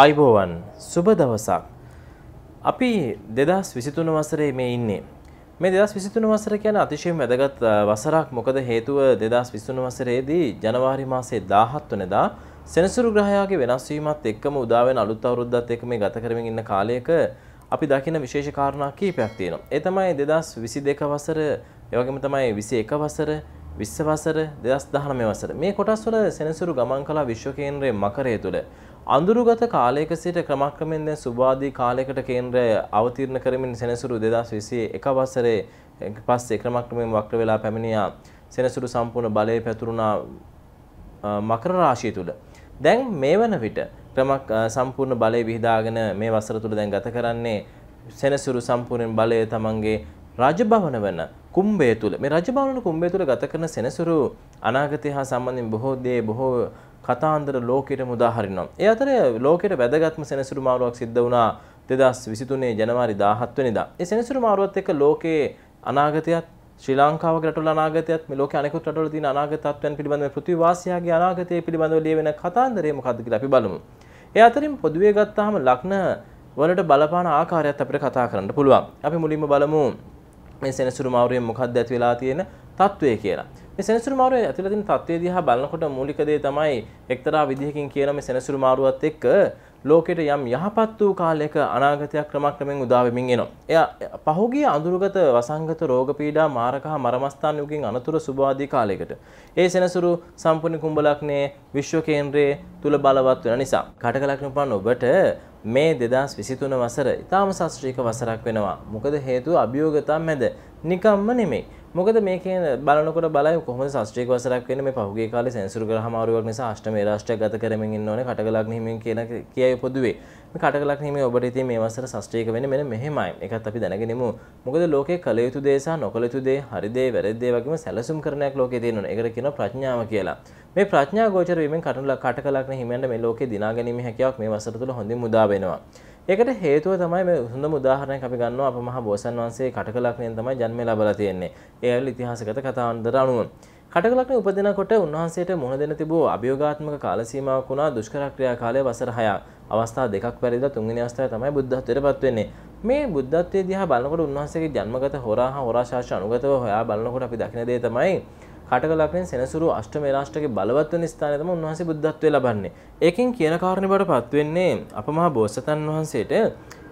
ආයිබෝවන් සුබ දවසක් අපි දෙදස් විසිතුන වසරේ මේ ඉන්නේ මේ දෙදස් විසිතුන වසර කියන අතිශයෙන් වැදගත් වසරක් මොකද හේතුව දෙදස් විසුණු වසරේදී ජනවාරි මාසේ දාහත් වනදා සෙනසුරු ග්‍රහයාගේ වෙනස්වීමත් එක්කම උදාවෙන අලුත් අවරුද්ධත් එක්ක මේ ගත කරමින් ඉන්න කාලයක අපි දකින විශේෂ කාරණා කීපයක් තියෙනවා. ඒ තමයි දෙදස් විසි දෙක වසර ඒ වගේම තමයි විසි එක වසර විස්ස වසර දෙදස් දහනමේ වසර මේ කොටස් වල සෙනසුරු ගමන් කලා විශ්ව කේන්ද්‍රයේ මකරය තුළ අඳුරුගත කාලයක සිට ක්‍රමක්‍රමෙන් දැන් සුභාදී කාලයකට කේන්ද්‍රය අවතීර්ණ කරමින් සෙනසුරු 2021 වසරේ පස්සේ ක්‍රමක්‍රමයෙන් වක්‍ර වෙලා පැමිණියා සෙනසුරු සම්පූර්ණ බලය පැතුරුණා මකර රාශිය තුල. දැන් මේ වන විට ක්‍රමක් සම්පූර්ණ බලය විහිදාගෙන මේ වසර තුල දැන් ගත කරන්නේ සෙනසුරු සම්පූර්ණ බලය තමන්ගේ රජභවන වන කුම්භය තුල මේ රජභවන කුම්භය තුල ගත කරන සෙනසුරු අනාගතය හා සම්බන්ධයෙන් බොහෝ දේ බොහෝ කතාන්දර ලෝකයටම උදාහරිනවා. ඒ අතර ලෝකයට වැදගත්ම සෙනසුරු මාරුවක් සිද්ධ වුණා 2023 ජනවාරි 17 වෙනිදා. ඒ සෙනසුරු මාරුවත් එක්ක ලෝකයේ අනාගතයත් ශ්‍රී ලංකාවගේ රටවල අනාගතයත් මේ ලෝකයේ අනෙකුත් රටවල තියෙන අනාගතත්වයන් පිළිබඳව පෘථිවිවාසියාගේ අනාගතය පිළිබඳව ලියවෙන කතාන්දරය මොකද්ද කියලා අපි බලමු. ඒ අතරින් පොදුවේ ගත්තාම ලග්න වලට බලපාන ආකාරයත් අපිට කතා කරන්න පුළුවන්. අපි මුලින්ම බලමු මේ සෙනසුරු මාරුවේ මොකක්ද ඇති වෙලා තියෙන తත්වය කියලා. සෙනසුරු මාරුවේ ඇතුළතින් තත්ත්වය දිහා බලනකොට මූලික දේ තමයි එක්තරා විදිහකින් කියන මේ සෙනසුරු මාරුවත් එක්ක ලෝකෙට යම් යහපත් වූ කාලයක අනාගතයක් ක්‍රමක්‍රමෙන් උදා වෙමින් එනවා. එයා පහුගිය අඳුරුගත වසංගත රෝග පීඩා මාරක හා මරමස්ථාන යුගයෙන් අනතුරු සුභාදී කාලයකට. ඒ සෙනසුරු සම්පූර්ණ කුඹලක්නේ විශ්ව කේන්ද්‍රයේ තුල බලවත් වෙන නිසා. කටකලක් උපන් ඔබට මේ දෙදස් විසිතුන වසර ඉතාම සස්ශ්‍රීක වසරක් වෙනවා. මොකද හේතුව අභියෝගතා මැද නිකම්ම නෙමෙයි. මොකද මේක බලනකොට බලය කොහොම ශස්ත්‍රීය වසරක් වෙන මේ පහුගිය කාලේ සෙන්සුරු ග්‍රහ මාරුවක් නිසා අෂ්ටමේ රාශිය ගත කරමින් ඉන්න ඕනේ කටකලක් හිමියන් කියන කියයි පොදුවේ මේ කටකලක් හිමිය ඔබට ඉතින් මේ වසර ශස්ත්‍රීයක වෙන්නේ මෙන්න මෙහෙමයි ඒකත් අපි දැනගෙනමු මොකද ලෝකේ කල යුතු දේ සහ නොකල යුතු දේ හරි දේ වැරදි දේ වගේම සැලසුම් කරනයක් ලෝකේ තියෙනවා ඒකට කියනවා ප්‍රඥාව කියලා මේ ප්‍රඥා ගෝචර වීමෙන් කටකලක් හිමියන්ට මේ ලෝකේ දිනා ගැනීම හැකියාවක් මේ වසර තුළ හොඳින් මුදා වෙනවා ඒකට හේතුව තමයි මේ හොඳම උදාහරණයක් අපි ගන්නවා අප මහ බෝසත් වහන්සේ කටකලක්ණයෙන් තමයි ජන්මය ලැබලා තියෙන්නේ. ඒ ඇවිල් ඉතිහාසගත කතාවන්දර අනුව. කටකලක්ණේ උපදිනකොට උන්වහන්සේට මුහුණ දෙන තිබූ අභියෝගාත්මක කාල සීමාවක් වුණා දුෂ්කර ක්‍රියා කාලය වසර 6ක්. අවස්ථා දෙකක් පරිදි තුන්වෙනි අවස්ථාවේ තමයි බුද්ධත්වයට පත් වෙන්නේ. මේ බුද්ධත්වයේ දිහා බලනකොට උන්වහන්සේගේ ජන්මගත හොරා හා හොරා ශාස්ත්‍ර අනුගතව හොයා බලනකොට අපි දකින දේ තමයි කටකලපෙන් සෙනසුරු අෂ්ටම රාෂ්ට්‍රගේ බලවත් වෙන ස්ථානය තමයි උන්වහන්සේ බුද්ධත්වය ලබන්නේ. ඒකෙන් කියන කාරණේ බඩපත් වෙන්නේ අපමහා බෝසතන් වහන්සේට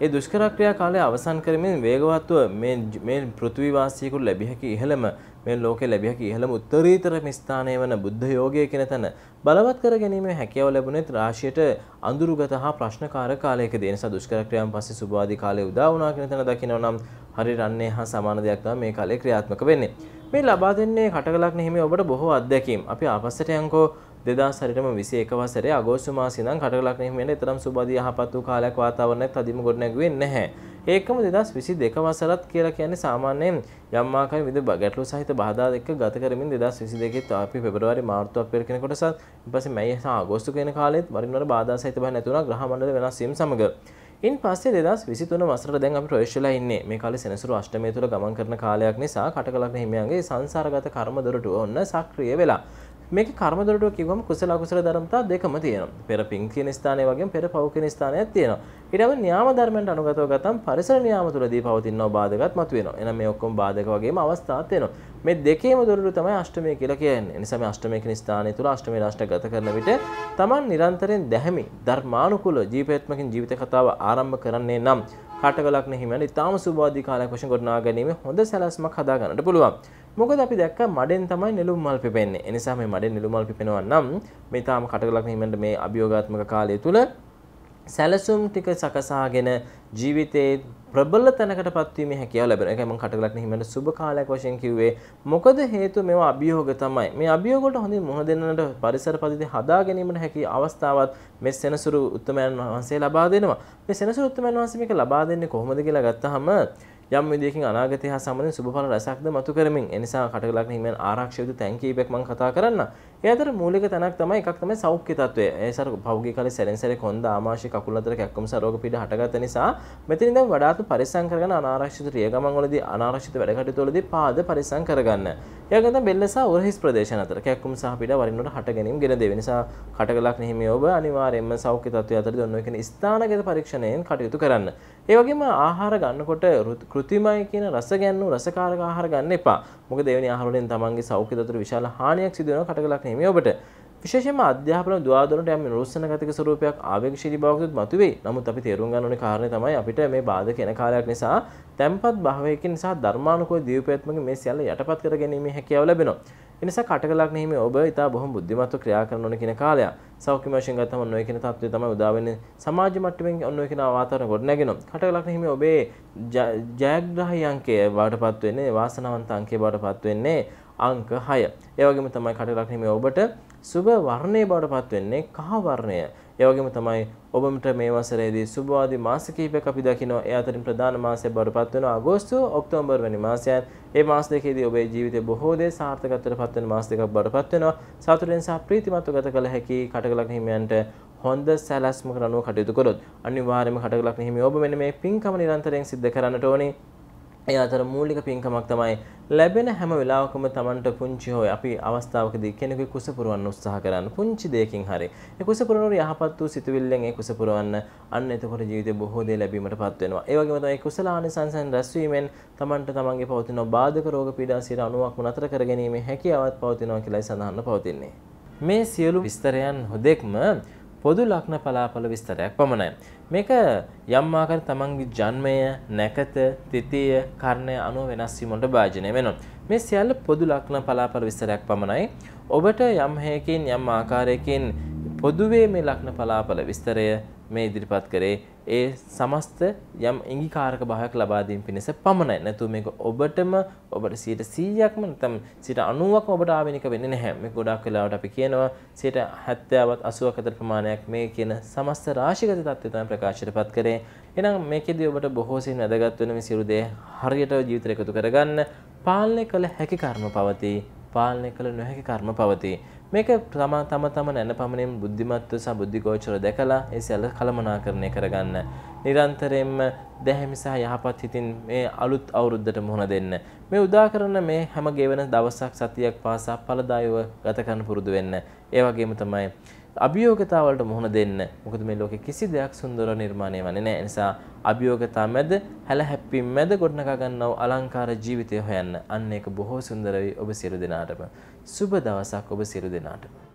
ඒ දුෂ්කර ක්‍රියා කාලය අවසන් කරමින් වේගවත්ව මේ මේ පෘථිවි වාසීකුරු ලැබිය හැකි ඉහළම මේ ලෝකේ ලැබිය හැකි ඉහළම උත්තරීතරම ස්ථානය වන බුද්ධ යෝගය කියන තැන බලවත් කර ගැනීමේ හැකියාව ලැබුණේ රාශියට අඳුරුගත හා ප්‍රශ්නකාර කාලයකදී. ඒ නිසා දුෂ්කර ක්‍රියාවන් පස්සේ සුභවාදී කාලය උදා වුණා කියන තැන දකිනවා නම් හරි රන්නේ හා සමාන දෙයක් තමයි මේ කාලේ ක්‍රියාත්මක වෙන්නේ. මේ ලබා දෙන්නේ කටකලක් නෙහිමි ඔබට බොහෝ අත්දැකීම්. අපි ආපස්සට යන්කෝ 2000ටම 21 වසරේ අගෝස්තු මාසයේ ඉඳන් කටකලක් නෙහිමියට තරම් සුබදී යහපත් වූ කාලයක් වාතාවරණයක් තදින්ම ගොඩනැගුවේ නැහැ. ඒකම 2022 වසරත් කියලා කියන්නේ සාමාන්‍යයෙන් යම් ආකාරයක විද ගැටලු සහිත බාධා එක්ක ගත කරමින් 2022 අපි පෙබරවාරි මාර්තු අප්‍රේල් කියන කොටසත් ඊපස්සේ මැයි සහ අගෝස්තු කියන කාලෙත් වරින් වර බාධා සහිත බව නැති වුණා ග්‍රහ මණ්ඩල වෙනස් වීම සමග ඉන් පස්සේ දෙදස් විසිතුන වසර දැන් අපි ප්‍රවේශලා ඉන්නේ මේ කාලේ සෙනසුරු අෂ්ටමය තුල ගමන් කරන කාලයක් නිසා කටකලක් හිමියන්ගේ සංසාරගත කර්ම දොරටුව ඔන්න සක්‍රිය වෙලා මේක කර්මදොරට කිවම කුසල අකුසල ධර්මතා දෙකම තියෙනවා. පෙර පින් කියන ස්ථානය වගේම පෙර පව් කියන ස්ථානයක් තියෙනවා. ඊටව න්‍යාම ධර්මයන්ට අනුගතව ගත්තම පරිසර න්‍යාම තුලදී පවතින බාධකත් මතුවෙනවා. එහෙනම් මේ ඔක්කොම බාධක වගේම අවස්ථා තියෙනවා. මේ දෙකේම දොරටු තමයි අෂ්ටමය කියලා කියන්නේ. එනිසා මේ අෂ්ටමය කියන ස්ථානය තුල අෂ්ටමය රාෂ්ට ගත කරන විට Taman නිරන්තරයෙන් දැහැමි ධර්මානුකූල ජීවිතයත්මකින් ජීවිත කතාව ආරම්භ කරන්නේ නම් කටකලක් නැහිමන ඉතාම සුබෝධි කාලයක් වශයෙන් ගොඩනගා ගැනීම හොඳ සැලැස්මක් හදා ගන්නට පුළුවන්. මොකද අපි දැක්ක මඩෙන් තමයි නෙළුම් මල් පිපෙන්නේ. ඒ නිසා මේ මඩෙන් නෙළුම් මල් පිපෙනවා නම් මේ තාම කටකලක් හිමෙන්ට මේ අභියෝගාත්මක කාලය තුල සැලසුම් ටික සකසාගෙන ජීවිතයේ ප්‍රබල තැනකට පත්වීම හැකියාව ලැබෙන එක මම කටකලක් හිමෙන්ට සුබ කාලයක් වශයෙන් කිව්වේ. මොකද හේතුව මේවා අභියෝග තමයි. මේ අභියෝග වලට හොඳින් මුහුණ දෙන්නට පරිසර පද්ධති හදා ගැනීමට හැකි අවස්ථාවත් මේ සෙනසුරු උත්තමයන් වහන්සේ ලබා දෙනවා. මේ සෙනසුරු උත්තමයන් වහන්සේ මේක ලබා දෙන්නේ කොහොමද කියලා ගත්තහම යම් විදියකින් අනාගතය හා සම්බන්ධ සුබඵල රැසක්ද මතු කරමින් එනිසා කටකලක් හිමියන් ආරක්ෂා යුතු තැන් කීපයක් මම කතා කරන්න. ඒ අතර මූලික තැනක් තමයි එකක් තමයි සෞඛ්‍ය තත්ත්වය. ඒ සර පෞගේ කාලේ සැරෙන් සැරේ කොන්ද ආමාශය කකුල් අතර කැක්කුම සරෝග පීඩ හටගත්ත නිසා මෙතන ඉඳන් වඩාත් පරිස්සම් කරගෙන අනාරක්ෂිත රියගමන් වලදී අනාරක්ෂිත වැඩ කටයුතු වලදී පාද පරිස්සම් කරගන්න. ඒකට බෙල්ල සහ උරහිස් ප්‍රදේශන අතර කැක්කුම් සහ පිඩ වරින් වර හට ගැනීම ගෙන දෙවෙන නිසා කටකලක් හිමියෝ ඔබ අනිවාර්යයෙන්ම සෞඛ්‍ය තත්ත්වය අතරදී ඔන්න ඔය කියන ස්ථානගත පරීක්ෂණයෙන් කටයුතු කරන්න. ඒ වගේම ආහාර ගන්නකොට කෘතිමයි කියන රස ගැන්වූ රසකාරක ආහාර ගන්න එපා. මොකද එවැනි ආහාර වලින් තමන්ගේ සෞඛ්‍ය දතුර විශාල හානියක් සිදු වෙනවා කටකලක් නෙමෙයි ඔබට. විශේෂයෙන්ම අධ්‍යාපන දුවාදොරට යම් නිරෝස්සන ගතික ස්වරූපයක් ආවේගශීලී බවකුත් මතුවේ. නමුත් අපි තේරුම් ගන්න ඕනේ කාරණේ තමයි අපිට මේ බාධක එන කාලයක් නිසා තැම්පත් භාවයකින් නිසා ධර්මානුකූල දීපයත්මක මේ සියල්ල යටපත් කර ගැනීමේ හැකියාව ලැබෙනවා. එනිසා කටකලක් නීමේ ඔබ ඉතා බොහොම බුද්ධිමත්ව ක්‍රියා කරන ඕන කියන කාලය. සෞඛ්‍යම වශයෙන් ගත්තම ඔන්න ඔය කියන තත්ත්වය තමයි උදා වෙන්නේ. සමාජ මට්ටමින් ඔන්න ඔය කියන වාතාවරණ ගොඩනැගෙනවා. කටකලක් නීමේ ඔබේ ජයග්‍රහී අංකය බාටපත් වෙන්නේ වාසනාවන්ත අංකය බාටපත් වෙන්නේ අංක 6. ඒ වගේම තමයි කටකලක් නීමේ ඔබට සුබ වර්ණයේ බාටපත් වෙන්නේ කහ වර්ණය. ඒවගේම තමයි ඔබට මේ වසරේදී සුභවාදී මාස කිහිපයක් අපි දකිනවා. ඒ අතරින් ප්‍රධාන මාසය බවට පත් වෙනවා අගෝස්තු, ඔක්තෝබර් වැනි මාසයන්. මේ මාස දෙකේදී ඔබේ ජීවිතයේ බොහෝ දේ සාර්ථකත්වයට පත් වෙන මාස දෙකක් බවට පත් වෙනවා. සතුටෙන් සහ ප්‍රීතිමත්ව ගත කළ හැකි කටකලක් හිමියන්ට හොඳ සැලැස්මකට අනුව කටයුතු කරොත් අනිවාර්යයෙන්ම කටකලක් හිමි ඔබ මෙන්න මේ පින්කම නිරන්තරයෙන් සිද්ධ කරන්නට ඕනේ. ඒ අතර මූලික පින්කමක් තමයි ලැබෙන හැම වෙලාවකම Tamanට පුංචි හොය අපි අවස්ථාවකදී කෙනෙකු කුස පුරවන්න උත්සාහ කරන්න පුංචි දෙයකින් හරි ඒ කුස පුරවන යහපත් වූ සිතුවිල්ලෙන් ඒ කුස පුරවන්න අන්න එතකොට ජීවිතේ බොහෝ දේ ලැබීමටපත් වෙනවා ඒ වගේම තමයි කුසලානිසංසයන් රැස්වීමෙන් Tamanට Tamanගේ පවතින බාධක රෝග පීඩා 90%ක්ම නතර කරගැනීමේ හැකියාවක් පවතිනවා කියලායි සඳහන්ව පවතින්නේ මේ සියලු විස්තරයන් හොදෙක්ම පොදු ලක්න පලාපල විස්තරයක් පමණයි. මේක යම්මාකර තමන්ගේ ජන්මය නැකත තිතිය කරණය අනුව වෙනස්වීමට භාජනය වෙනවා. මේ සියල්ල පොදු ලක්න පලාපල විස්තරයක් පමණයි. ඔබට යම්හයකින් යම් ආකාරයකින් පොදුවේ මේ ලක්න පලාපල විස්තරය මේ ඉදිරිපත් කරේ ඒ සමස්ත යම් ඉංගිකාරක භාවයක් ලබා දීම පිණිස පමණයි. නැතු මේක ඔබටම ඔබට 100%ක්ම නැත්නම් 90%ක්ම ඔබට ආවෙනික වෙන්නේ නැහැ. මේ ගොඩාක් වෙලාවට අපි කියනවා 70වත් 80ක් අතර ප්‍රමාණයක් මේ කියන සමස්ත රාශිගත தත්ත්වය තමයි ප්‍රකාශයටපත් කරේ. එහෙනම් මේකෙදී ඔබට බොහෝ සෙයින් වැදගත් වෙන මේ සියලු දේ හරියට ජීවිතයට එකතු කරගන්න පාලනය කළ හැකි කර්ම පවතී. පාලනය කළ නොහැකි කර්ම පවතී. මේක තම තම තම නැන පමණින් බුද්ධිමත්ව සහ බුද්ධිගෝචර දැකලා ඒ සැල කළමනාකරණය කරගන්න. නිරන්තරයෙන්ම දැහැමි සහ යහපත් හිතින් මේ අලුත් අවුරුද්දට මුහුණ දෙන්න. මේ උදාකරන මේ හැම ගෙවෙන දවසක් සතියක් පාසා ඵලදායව ගත කරන්න පුරුදු වෙන්න. ඒ වගේම තමයි අභියෝගතාවලට මුහුණ දෙන්න. මොකද මේ ලෝකේ කිසි දෙයක් සුන්දරව නිර්මාණය වෙන්නේ නැහැ. නිසා අභියෝගතා මැද හැල හැප්පීම් මැද ගොඩනගා ගන්නව අලංකාර ජීවිතය හොයන්න. අන්න ඒක බොහෝ සුන්දරයි ඔබ සියලු දෙනාටම. සුබ දවසක් ඔබ සියලු දෙනාටම.